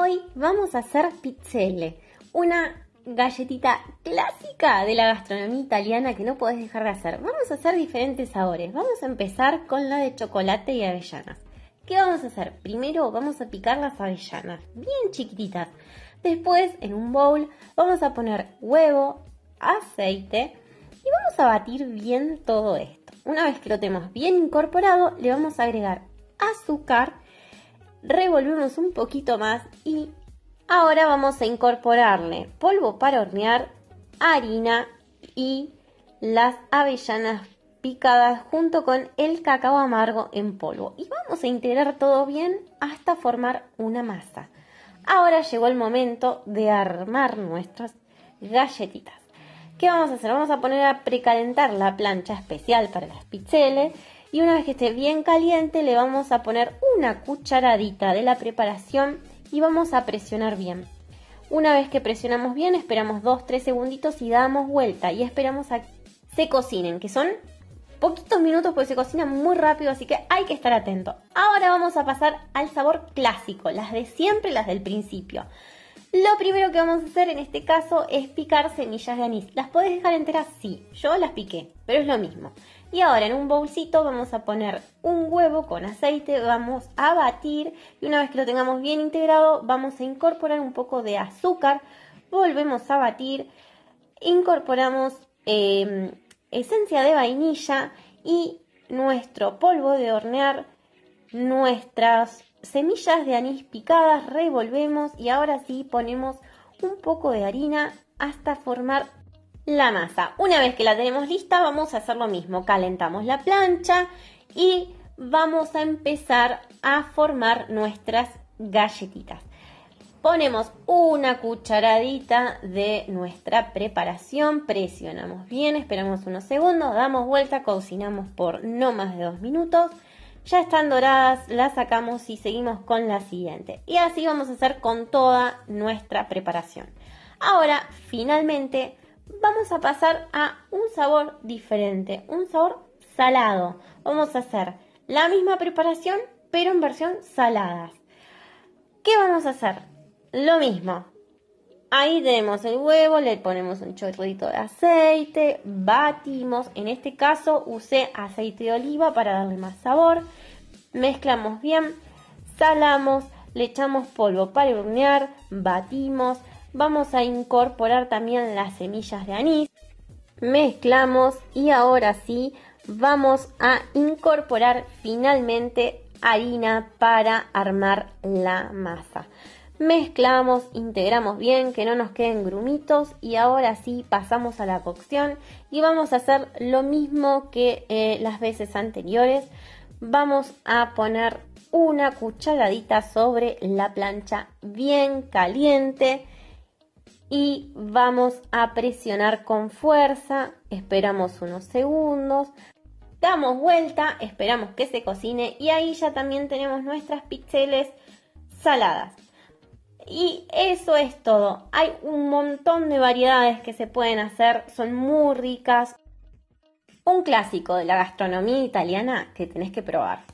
Hoy vamos a hacer pizzelle, una galletita clásica de la gastronomía italiana que no podés dejar de hacer. Vamos a hacer diferentes sabores. Vamos a empezar con la de chocolate y avellanas. ¿Qué vamos a hacer? Primero vamos a picar las avellanas, bien chiquititas. Después, en un bowl, vamos a poner huevo, aceite y vamos a batir bien todo esto. Una vez que lo tenemos bien incorporado, le vamos a agregar azúcar revolvemos un poquito más y ahora vamos a incorporarle polvo para hornear, harina y las avellanas picadas junto con el cacao amargo en polvo y vamos a integrar todo bien hasta formar una masa. Ahora llegó el momento de armar nuestras galletitas. ¿Qué vamos a hacer? Vamos a poner a precalentar la plancha especial para las pizzeles y una vez que esté bien caliente le vamos a poner una cucharadita de la preparación y vamos a presionar bien. Una vez que presionamos bien esperamos 2-3 segunditos y damos vuelta y esperamos a que se cocinen, que son poquitos minutos porque se cocina muy rápido, así que hay que estar atento. Ahora vamos a pasar al sabor clásico, las de siempre, las del principio. Lo primero que vamos a hacer en este caso es picar semillas de anís. ¿Las podés dejar enteras? Sí, yo las piqué, pero es lo mismo. Y ahora en un bolsito vamos a poner un huevo con aceite, vamos a batir y una vez que lo tengamos bien integrado vamos a incorporar un poco de azúcar, volvemos a batir, incorporamos em, esencia de vainilla y nuestro polvo de hornear, nuestras semillas de anís picadas, revolvemos y ahora sí ponemos un poco de harina hasta formar la masa. Una vez que la tenemos lista, vamos a hacer lo mismo. Calentamos la plancha y vamos a empezar a formar nuestras galletitas. Ponemos una cucharadita de nuestra preparación, presionamos bien, esperamos unos segundos, damos vuelta, cocinamos por no más de dos minutos. Ya están doradas, las sacamos y seguimos con la siguiente. Y así vamos a hacer con toda nuestra preparación. Ahora, finalmente, vamos a pasar a un sabor diferente, un sabor salado. Vamos a hacer la misma preparación, pero en versión saladas. ¿Qué vamos a hacer? Lo mismo. Ahí tenemos el huevo, le ponemos un chorrito de aceite, batimos. En este caso usé aceite de oliva para darle más sabor. Mezclamos bien, salamos, le echamos polvo para hornear, batimos Vamos a incorporar también las semillas de anís. Mezclamos y ahora sí vamos a incorporar finalmente harina para armar la masa. Mezclamos, integramos bien, que no nos queden grumitos y ahora sí pasamos a la cocción y vamos a hacer lo mismo que eh, las veces anteriores. Vamos a poner una cucharadita sobre la plancha bien caliente y vamos a presionar con fuerza, esperamos unos segundos, damos vuelta, esperamos que se cocine y ahí ya también tenemos nuestras pixeles saladas. Y eso es todo. Hay un montón de variedades que se pueden hacer, son muy ricas. Un clásico de la gastronomía italiana que tenés que probar.